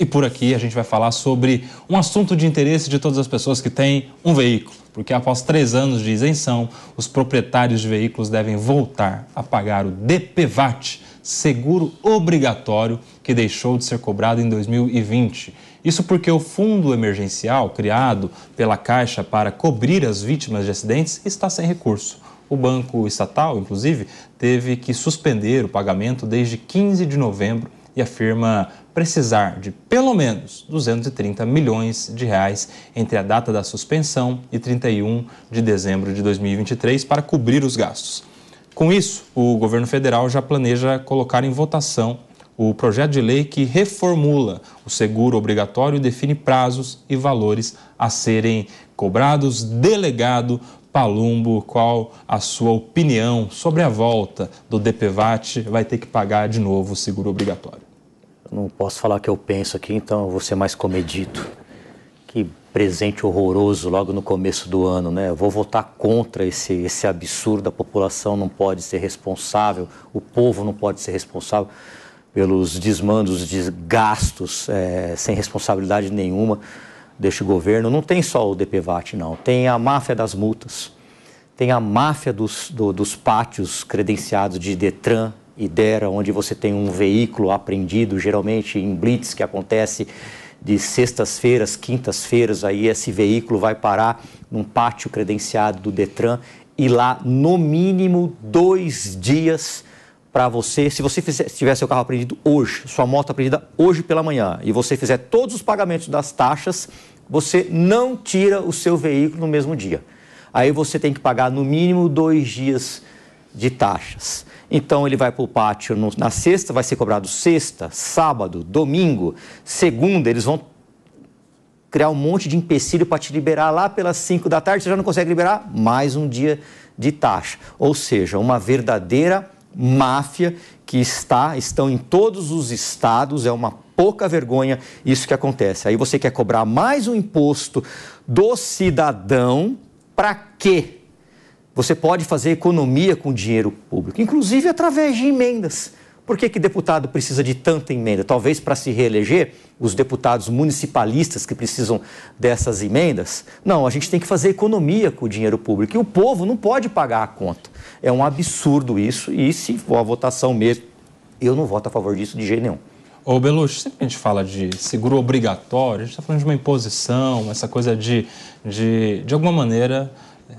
E por aqui a gente vai falar sobre um assunto de interesse de todas as pessoas que têm um veículo, porque após três anos de isenção, os proprietários de veículos devem voltar a pagar o DPVAT, seguro obrigatório que deixou de ser cobrado em 2020. Isso porque o fundo emergencial criado pela Caixa para cobrir as vítimas de acidentes está sem recurso. O banco estatal, inclusive, teve que suspender o pagamento desde 15 de novembro e afirma precisar de pelo menos 230 milhões de reais entre a data da suspensão e 31 de dezembro de 2023 para cobrir os gastos. Com isso, o governo federal já planeja colocar em votação o projeto de lei que reformula o seguro obrigatório e define prazos e valores a serem cobrados. Delegado Palumbo, qual a sua opinião sobre a volta do DPVAT? Vai ter que pagar de novo o seguro obrigatório não posso falar o que eu penso aqui, então eu vou ser mais comedido. Que presente horroroso logo no começo do ano, né? Eu vou votar contra esse, esse absurdo, a população não pode ser responsável, o povo não pode ser responsável pelos desmandos de gastos é, sem responsabilidade nenhuma deste governo. Não tem só o DPVAT, não. Tem a máfia das multas, tem a máfia dos, do, dos pátios credenciados de DETRAN, Idera, onde você tem um veículo apreendido, geralmente em blitz que acontece de sextas-feiras, quintas-feiras, aí esse veículo vai parar num pátio credenciado do Detran e lá no mínimo dois dias para você, se você fizer, tiver seu carro apreendido hoje, sua moto apreendida hoje pela manhã e você fizer todos os pagamentos das taxas, você não tira o seu veículo no mesmo dia. Aí você tem que pagar no mínimo dois dias de taxas. Então ele vai para o pátio no, na sexta, vai ser cobrado sexta, sábado, domingo, segunda, eles vão criar um monte de empecilho para te liberar lá pelas 5 da tarde, você já não consegue liberar mais um dia de taxa. Ou seja, uma verdadeira máfia que está, estão em todos os estados, é uma pouca vergonha isso que acontece. Aí você quer cobrar mais um imposto do cidadão para quê? Você pode fazer economia com dinheiro público, inclusive através de emendas. Por que, que deputado precisa de tanta emenda? Talvez para se reeleger, os deputados municipalistas que precisam dessas emendas? Não, a gente tem que fazer economia com o dinheiro público e o povo não pode pagar a conta. É um absurdo isso e se for a votação mesmo, eu não voto a favor disso de jeito nenhum. Ô Beluxo, sempre que a gente fala de seguro obrigatório, a gente está falando de uma imposição, essa coisa de, de, de alguma maneira,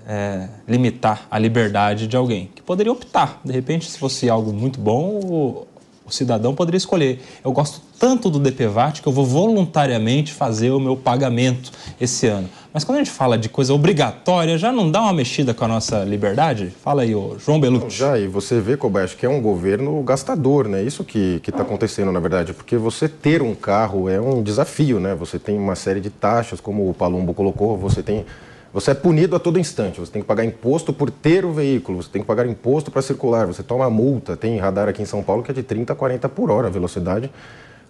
é, limitar a liberdade de alguém, que poderia optar. De repente, se fosse algo muito bom, o, o cidadão poderia escolher. Eu gosto tanto do DPVAT que eu vou voluntariamente fazer o meu pagamento esse ano. Mas quando a gente fala de coisa obrigatória, já não dá uma mexida com a nossa liberdade? Fala aí, ô João Belucci. Não, já, e você vê, Kobayashi, que é um governo gastador, né? Isso que está acontecendo, na verdade, porque você ter um carro é um desafio, né? Você tem uma série de taxas, como o Palumbo colocou, você tem você é punido a todo instante. Você tem que pagar imposto por ter o veículo, você tem que pagar imposto para circular, você toma multa. Tem radar aqui em São Paulo que é de 30 a 40 por hora a velocidade,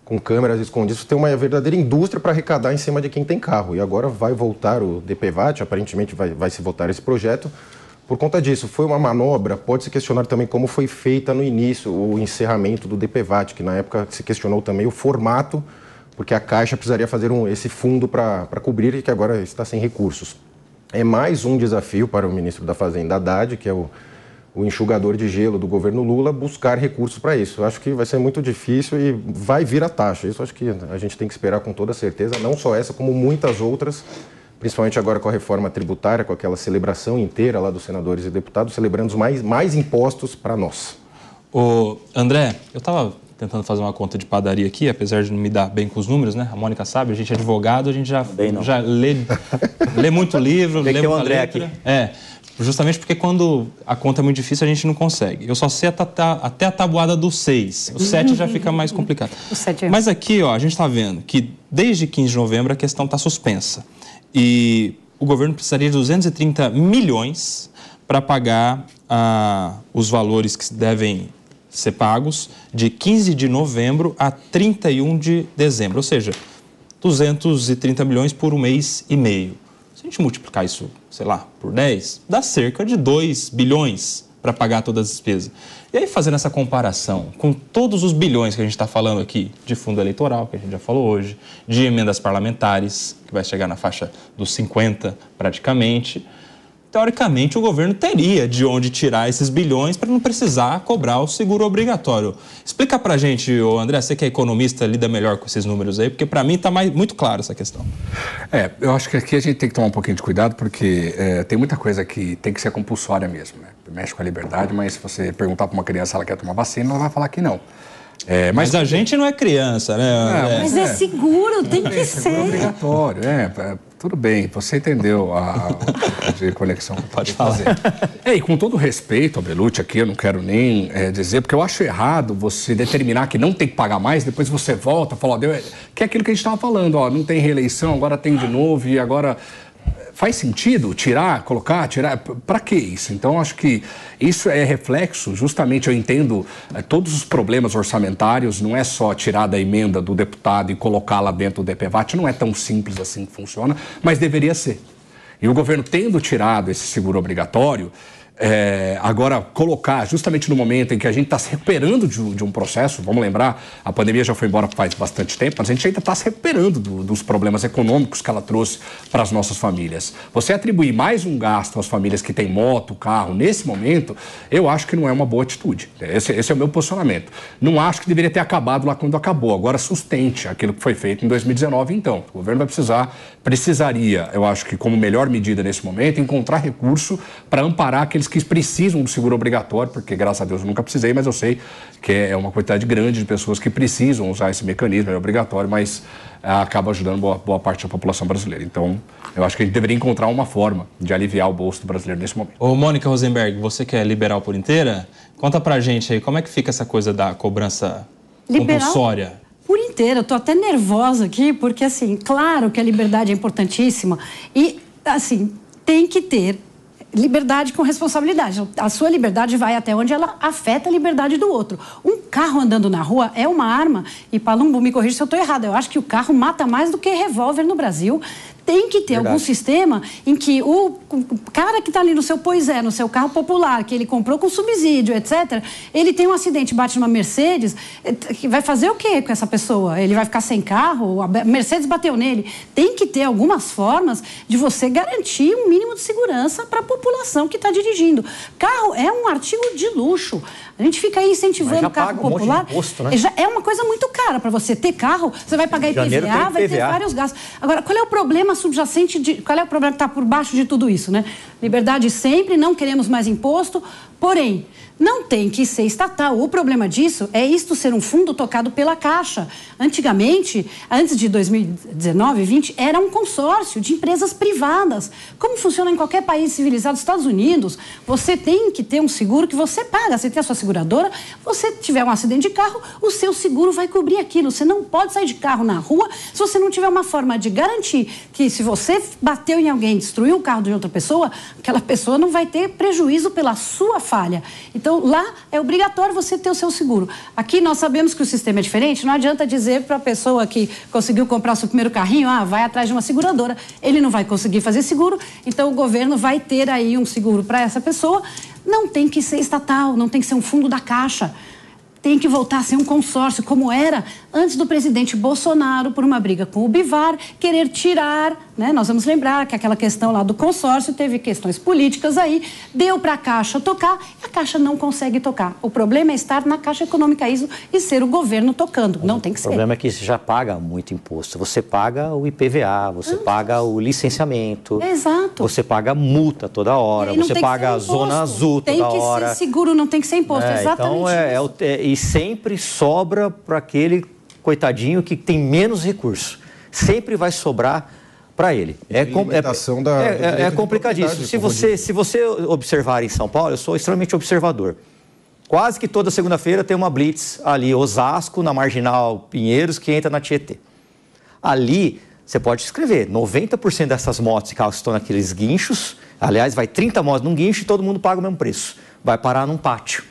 com câmeras escondidas. Você tem uma verdadeira indústria para arrecadar em cima de quem tem carro. E agora vai voltar o DPVAT, aparentemente vai, vai se votar esse projeto. Por conta disso, foi uma manobra, pode-se questionar também como foi feita no início o encerramento do DPVAT, que na época se questionou também o formato, porque a Caixa precisaria fazer um, esse fundo para cobrir e que agora está sem recursos. É mais um desafio para o ministro da Fazenda Haddad, que é o, o enxugador de gelo do governo Lula, buscar recursos para isso. Eu acho que vai ser muito difícil e vai vir a taxa. Isso acho que a gente tem que esperar com toda certeza, não só essa, como muitas outras, principalmente agora com a reforma tributária, com aquela celebração inteira lá dos senadores e deputados, celebrando mais, mais impostos para nós. O André, eu estava tentando fazer uma conta de padaria aqui, apesar de não me dar bem com os números, né? A Mônica sabe, a gente é advogado, a gente já, já lê, lê muito livro, Tem lê o André letra. Aqui. É, justamente porque quando a conta é muito difícil, a gente não consegue. Eu só sei a tata, até a tabuada do 6. O 7 já fica mais complicado. O sete. é. Mas aqui, ó, a gente está vendo que desde 15 de novembro a questão está suspensa. E o governo precisaria de 230 milhões para pagar ah, os valores que devem ser pagos de 15 de novembro a 31 de dezembro, ou seja, 230 milhões por um mês e meio. Se a gente multiplicar isso, sei lá, por 10, dá cerca de 2 bilhões para pagar todas as despesas. E aí, fazendo essa comparação com todos os bilhões que a gente está falando aqui de fundo eleitoral, que a gente já falou hoje, de emendas parlamentares, que vai chegar na faixa dos 50 praticamente, teoricamente o governo teria de onde tirar esses bilhões para não precisar cobrar o seguro obrigatório. Explica para a gente, André, você que é economista, lida melhor com esses números aí, porque para mim está muito claro essa questão. É, eu acho que aqui a gente tem que tomar um pouquinho de cuidado, porque é, tem muita coisa que tem que ser compulsória mesmo. Né? Mexe com a liberdade, mas se você perguntar para uma criança se ela quer tomar vacina, ela vai falar que não. É, mas, mas, a gente não é criança, né? É. mas é, é, seguro, tem que é, ser. É obrigatório, é. Tudo bem, você entendeu a, a tipo de conexão que eu Pode fazer. É, e com todo respeito ao aqui, eu não quero nem é, dizer, porque eu acho errado você determinar que não tem que pagar mais, depois você volta, fala, ó, deu, é, que é aquilo que a gente estava falando, ó, não tem reeleição, agora tem de novo e agora faz sentido tirar, colocar, tirar? Para que isso? Então, acho que isso é reflexo, justamente eu entendo é, todos os problemas orçamentários, não é só tirar da emenda do deputado e colocá-la dentro do DPVAT, não é tão simples assim que funciona, mas deveria ser. E o governo, tendo tirado esse seguro obrigatório, é, agora, colocar justamente no momento em que a gente está se recuperando de, de, um processo, vamos lembrar, a pandemia já foi embora faz bastante tempo, mas a gente ainda está se recuperando do, dos problemas econômicos que ela trouxe para as nossas famílias. Você atribuir mais um gasto às famílias que têm moto, carro, nesse momento, eu acho que não é uma boa atitude. Esse, esse é o meu posicionamento. Não acho que deveria ter acabado lá quando acabou. Agora, sustente aquilo que foi feito em 2019, então. O governo vai precisar, precisaria, eu acho que como melhor medida nesse momento, encontrar recurso para amparar aqueles que precisam do seguro obrigatório, porque graças a Deus eu nunca precisei, mas eu sei que é uma quantidade grande de pessoas que precisam usar esse mecanismo, é obrigatório, mas ah, acaba ajudando boa, boa, parte da população brasileira. Então, eu acho que a gente deveria encontrar uma forma de aliviar o bolso do brasileiro nesse momento. Ô, Mônica Rosenberg, você que é liberal por inteira, conta pra gente aí como é que fica essa coisa da cobrança liberal? compulsória por inteira Eu tô até nervosa aqui, porque assim, claro que a liberdade é importantíssima e assim, tem que ter liberdade com responsabilidade. A sua liberdade vai até onde ela afeta a liberdade do outro. Um carro andando na rua é uma arma, e Palumbo, me corrija se eu estou errado, eu acho que o carro mata mais do que revólver no Brasil tem que ter Verdade. algum sistema em que o cara que está ali no seu pois é, no seu carro popular, que ele comprou com subsídio, etc., ele tem um acidente, bate numa Mercedes, eh, vai fazer o que com essa pessoa? Ele vai ficar sem carro? A Mercedes bateu nele. Tem que ter algumas formas de você garantir um mínimo de segurança para a população que está dirigindo. Carro é um artigo de luxo. A gente fica aí incentivando o carro um popular. Imposto, né? É, é uma coisa muito cara para você ter carro, você vai pagar IPVA, IPVA, vai ter vários gastos. Agora, qual é o problema subjacente de. Qual é o problema que está por baixo de tudo isso, né? Liberdade sempre, não queremos mais imposto, porém, não tem que ser estatal. O problema disso é isto ser um fundo tocado pela Caixa. Antigamente, antes de 2019, 20, era um consórcio de empresas privadas. Como funciona em qualquer país civilizado, Estados Unidos, você tem que ter um seguro que você paga. Você tem a sua seguradora, você tiver um acidente de carro, o seu seguro vai cobrir aquilo. Você não pode sair de carro na rua se você não tiver uma forma de garantir que se você bateu em alguém, destruiu o carro de outra pessoa, aquela pessoa não vai ter prejuízo pela sua falha. Então então, lá é obrigatório você ter o seu seguro. Aqui nós sabemos que o sistema é diferente, não adianta dizer para a pessoa que conseguiu comprar seu primeiro carrinho, ah, vai atrás de uma seguradora. Ele não vai conseguir fazer seguro, então o governo vai ter aí um seguro para essa pessoa. Não tem que ser estatal, não tem que ser um fundo da caixa tem que voltar a ser um consórcio, como era antes do presidente Bolsonaro, por uma briga com o Bivar, querer tirar, né? Nós vamos lembrar que aquela questão lá do consórcio teve questões políticas aí, deu para a Caixa tocar e a Caixa não consegue tocar. O problema é estar na Caixa Econômica ISO e ser o governo tocando. Não tem que ser. O problema é que você já paga muito imposto. Você paga o IPVA, você antes. paga o licenciamento. Exato. Você paga multa toda hora, você paga a zona azul toda hora. Tem que ser seguro, não tem que ser imposto. É, então Exatamente. Então é, é, é, e sempre sobra para aquele coitadinho que tem menos recurso. Sempre vai sobrar para ele. É, com, é, da, é, é complicadíssimo. Se você, se você observar em São Paulo, eu sou extremamente observador. Quase que toda segunda-feira tem uma blitz ali, Osasco, na Marginal Pinheiros, que entra na Tietê. Ali, você pode escrever, 90% dessas motos e carros estão naqueles guinchos, aliás, vai 30 motos num guincho e todo mundo paga o mesmo preço. Vai parar num pátio.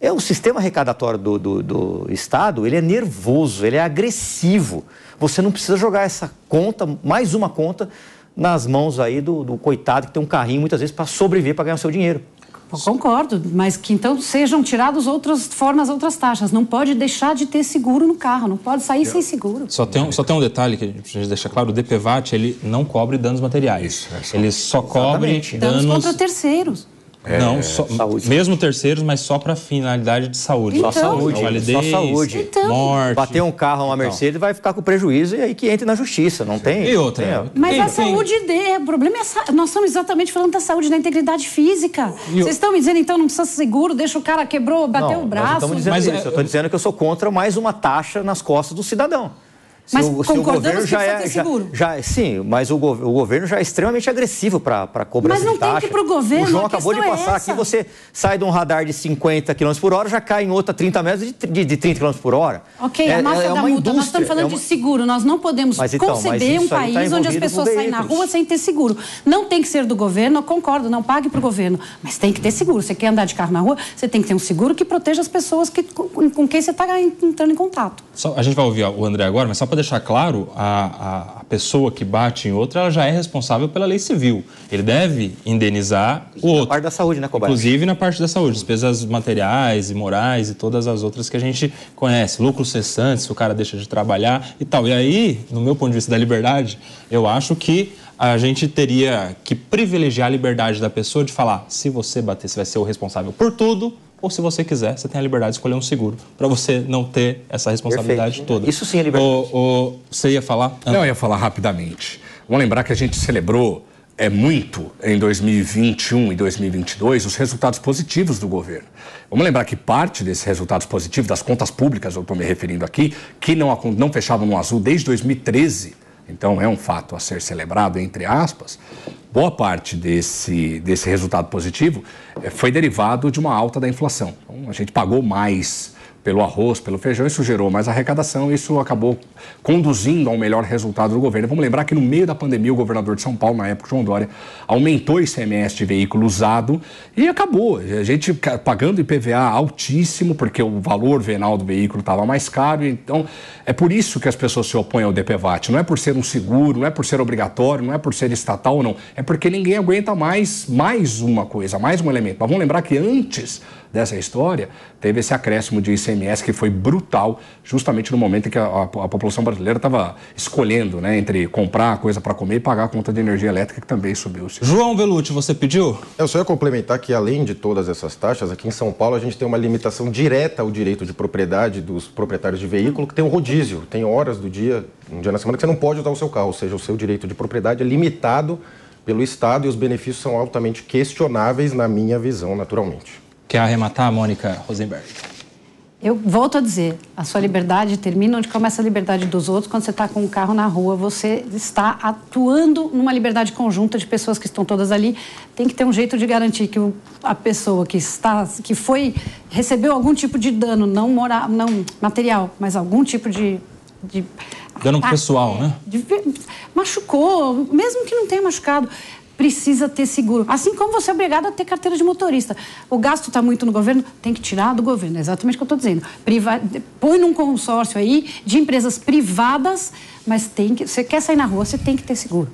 É, o sistema arrecadatório do, do, do, Estado, ele é nervoso, ele é agressivo. Você não precisa jogar essa conta, mais uma conta, nas mãos aí do, do coitado que tem um carrinho, muitas vezes, para sobreviver, para ganhar o seu dinheiro. Eu concordo, mas que então sejam tiradas outras formas, outras taxas. Não pode deixar de ter seguro no carro, não pode sair Eu, sem seguro. Só tem, um, só tem um detalhe que a gente deixa claro: o DPVAT ele não cobre danos materiais. Isso, é só... Ele só cobre danos. Danos contra terceiros. É, não, só, saúde. mesmo terceiros, mas só para finalidade de saúde. Então, só saúde. Validez, só saúde. Então. Morte. Bater um carro, uma então. Mercedes, então. vai ficar com prejuízo e aí que entra na justiça, não tem? E outra. Tem, mas tem, a saúde, de, é, o problema é nós estamos exatamente falando da saúde, da integridade física. Vocês eu... estão me dizendo, então, não precisa seguro, deixa o cara quebrou, bateu não, o braço. Não, estamos dizendo mas, isso. Eu estou é, dizendo que eu sou contra mais uma taxa nas costas do cidadão. Mas se o, se o governo é, já é, já, já, sim, mas o, go, o, governo já é extremamente agressivo para a cobrança Mas não tem que ir para o governo. O João acabou de é passar é aqui, você sai de um radar de 50 km por hora, já cai em outra 30 metros de, de, de 30 km por hora. Ok, é, a é, massa é, da multa, indústria. nós estamos falando uma... de seguro, nós não podemos mas, então, conceber um tá país tá onde as pessoas saem na rua sem ter seguro. Não tem que ser do governo, eu concordo, não pague para o governo, mas tem que ter seguro. Você quer andar de carro na rua, você tem que ter um seguro que proteja as pessoas que, com, com quem você está entrando em contato. Só, a gente vai ouvir o André agora, mas só para deixar claro, a, a, a, pessoa que bate em outra ela já é responsável pela lei civil. Ele deve indenizar o outro. Na parte da saúde, né, Cobar? Inclusive na parte da saúde, despesas materiais e morais e todas as outras que a gente conhece. Lucros cessantes, se o cara deixa de trabalhar e tal. E aí, no meu ponto de vista da liberdade, eu acho que a gente teria que privilegiar a liberdade da pessoa de falar: se você bater, você vai ser o responsável por tudo ou se você quiser, você tem a liberdade de escolher um seguro, para você não ter essa responsabilidade Perfeito. toda. Isso sim é liberdade. O, o, você ia falar? Ah. Não, eu ia falar rapidamente. Vamos lembrar que a gente celebrou é muito em 2021 e 2022 os resultados positivos do governo. Vamos lembrar que parte desses resultados positivos, das contas públicas, eu estou me referindo aqui, que não, não fechavam no azul desde 2013, então é um fato a ser celebrado, entre aspas. Boa parte desse, desse resultado positivo eh, foi derivado de uma alta da inflação. Então, a gente pagou mais pelo arroz, pelo feijão, isso gerou mais arrecadação, isso acabou conduzindo ao melhor resultado do governo. Vamos lembrar que no meio da pandemia, o governador de São Paulo, na época, João Dória, aumentou o ICMS de veículo usado e acabou. A gente pagando IPVA altíssimo, porque o valor venal do veículo estava mais caro. Então, é por isso que as pessoas se opõem ao DPVAT. Não é por ser um seguro, não é por ser obrigatório, não é por ser estatal, não. É porque ninguém aguenta mais, mais uma coisa, mais um elemento. Mas vamos lembrar que antes dessa história, teve esse acréscimo de ICMS que foi brutal, justamente no momento em que a, a, a população brasileira estava escolhendo, né, entre comprar coisa para comer e pagar a conta de energia elétrica, que também subiu. -se. João Belucci, você pediu? É, eu só ia complementar que, além de todas essas taxas, aqui em São Paulo a gente tem uma limitação direta ao direito de propriedade dos proprietários de veículo, que tem um rodízio, tem horas do dia, um dia na semana, que você não pode usar o seu carro, ou seja, o seu direito de propriedade é limitado pelo Estado e os benefícios são altamente questionáveis, na minha visão, naturalmente. Quer arrematar, Mônica Rosenberg? Eu volto a dizer, a sua liberdade termina onde começa a liberdade dos outros. Quando você está com um carro na rua, você está atuando numa liberdade conjunta de pessoas que estão todas ali. Tem que ter um jeito de garantir que a pessoa que está, que foi recebeu algum tipo de dano, não moral, não material, mas algum tipo de, de dano pessoal, né? De, machucou, mesmo que não tenha machucado, precisa ter seguro. Assim como você é obrigado a ter carteira de motorista. O gasto está muito no governo, tem que tirar do governo. É exatamente o que eu estou dizendo. Priva... Põe num consórcio aí de empresas privadas, mas tem que. Você quer sair na rua, você tem que ter seguro.